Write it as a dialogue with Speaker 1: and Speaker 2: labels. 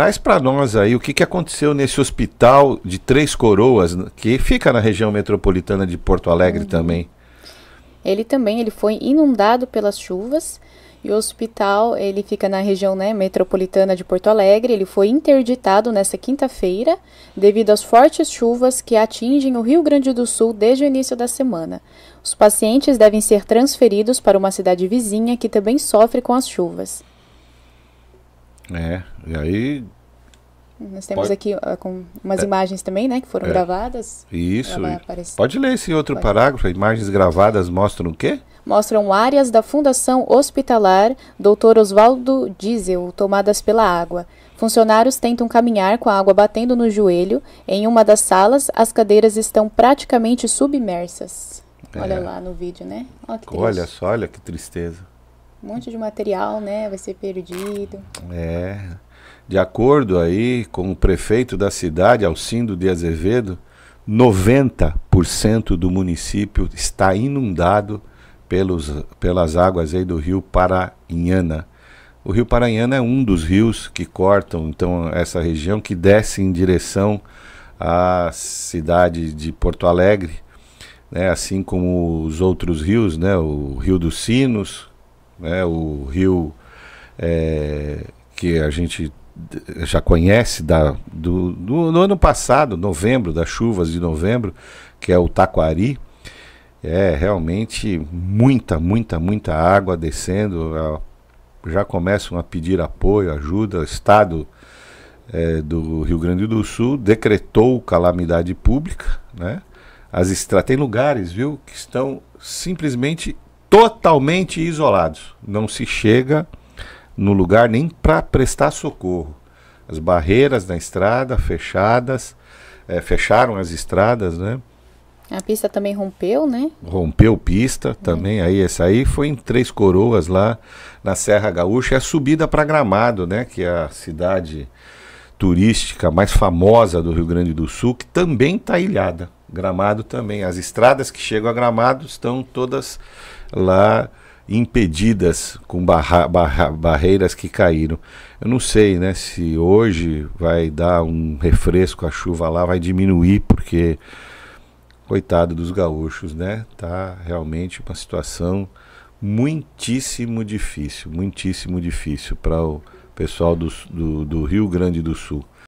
Speaker 1: Traz para nós aí o que, que aconteceu nesse hospital de Três Coroas, que fica na região metropolitana de Porto Alegre uhum. também.
Speaker 2: Ele também ele foi inundado pelas chuvas e o hospital ele fica na região né, metropolitana de Porto Alegre. Ele foi interditado nesta quinta-feira devido às fortes chuvas que atingem o Rio Grande do Sul desde o início da semana. Os pacientes devem ser transferidos para uma cidade vizinha que também sofre com as chuvas.
Speaker 1: É, e aí.
Speaker 2: Nós temos pode... aqui uh, com umas é. imagens também, né, que foram é. gravadas. Isso. Pode
Speaker 1: ler esse outro pode. parágrafo. Imagens gravadas mostram o quê?
Speaker 2: Mostram áreas da Fundação Hospitalar Dr. Oswaldo Diesel tomadas pela água. Funcionários tentam caminhar com a água batendo no joelho. Em uma das salas, as cadeiras estão praticamente submersas. É. Olha lá no vídeo, né? Olha, olha
Speaker 1: só, olha que tristeza.
Speaker 2: Um monte de material, né? Vai ser perdido.
Speaker 1: É. De acordo aí com o prefeito da cidade, Alcindo de Azevedo, 90% do município está inundado pelos, pelas águas aí do rio Paranhana. O rio Paranhana é um dos rios que cortam então essa região que desce em direção à cidade de Porto Alegre, né? assim como os outros rios, né? o Rio dos Sinos, né? o rio é, que a gente já conhece da, do, do, do, ano passado, novembro, das chuvas de novembro, que é o Taquari. É realmente muita, muita, muita água descendo. É, já começam a pedir apoio, ajuda. O Estado é, do Rio Grande do Sul decretou calamidade pública. Né? As estra... Tem lugares, viu, que estão simplesmente totalmente isolados. Não se chega no lugar nem para prestar socorro. As barreiras da estrada fechadas, é, fecharam as estradas, né?
Speaker 2: A pista também rompeu, né?
Speaker 1: Rompeu pista também. É. Aí essa aí foi em Três Coroas lá na Serra Gaúcha, é a subida para Gramado, né, que é a cidade turística mais famosa do Rio Grande do Sul, que também está ilhada. Gramado também. As estradas que chegam a Gramado estão todas lá impedidas com barra, barra, barreiras que caíram. Eu não sei né, se hoje vai dar um refresco a chuva lá, vai diminuir, porque coitado dos gaúchos, né? Tá realmente uma situação muitíssimo difícil, muitíssimo difícil para o pessoal do, do, do Rio Grande do Sul.